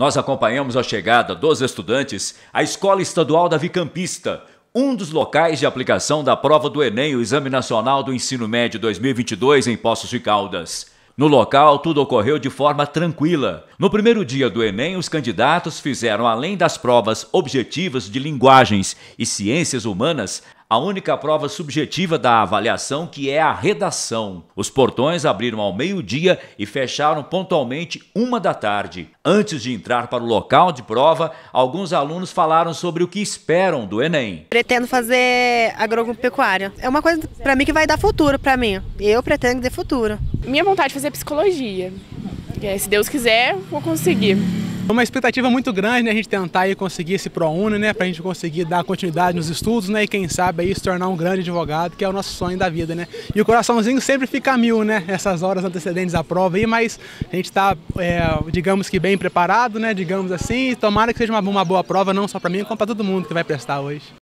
Nós acompanhamos a chegada dos estudantes à Escola Estadual da Vicampista, um dos locais de aplicação da prova do Enem, o Exame Nacional do Ensino Médio 2022 em Poços de Caldas. No local, tudo ocorreu de forma tranquila. No primeiro dia do Enem, os candidatos fizeram, além das provas objetivas de linguagens e ciências humanas, a única prova subjetiva da avaliação que é a redação. Os portões abriram ao meio-dia e fecharam pontualmente uma da tarde. Antes de entrar para o local de prova, alguns alunos falaram sobre o que esperam do Enem. Pretendo fazer agropecuária. É uma coisa para mim que vai dar futuro para mim. Eu pretendo que dê futuro. Minha vontade é fazer psicologia. É, se Deus quiser, vou conseguir. Uma expectativa muito grande, né? A gente tentar aí conseguir esse ProUni, né? Pra gente conseguir dar continuidade nos estudos, né? E quem sabe aí se tornar um grande advogado, que é o nosso sonho da vida, né? E o coraçãozinho sempre fica mil, né? Essas horas antecedentes à prova aí, mas a gente tá, é, digamos que bem preparado, né? Digamos assim. E tomara que seja uma, uma boa prova, não só pra mim, como pra todo mundo que vai prestar hoje.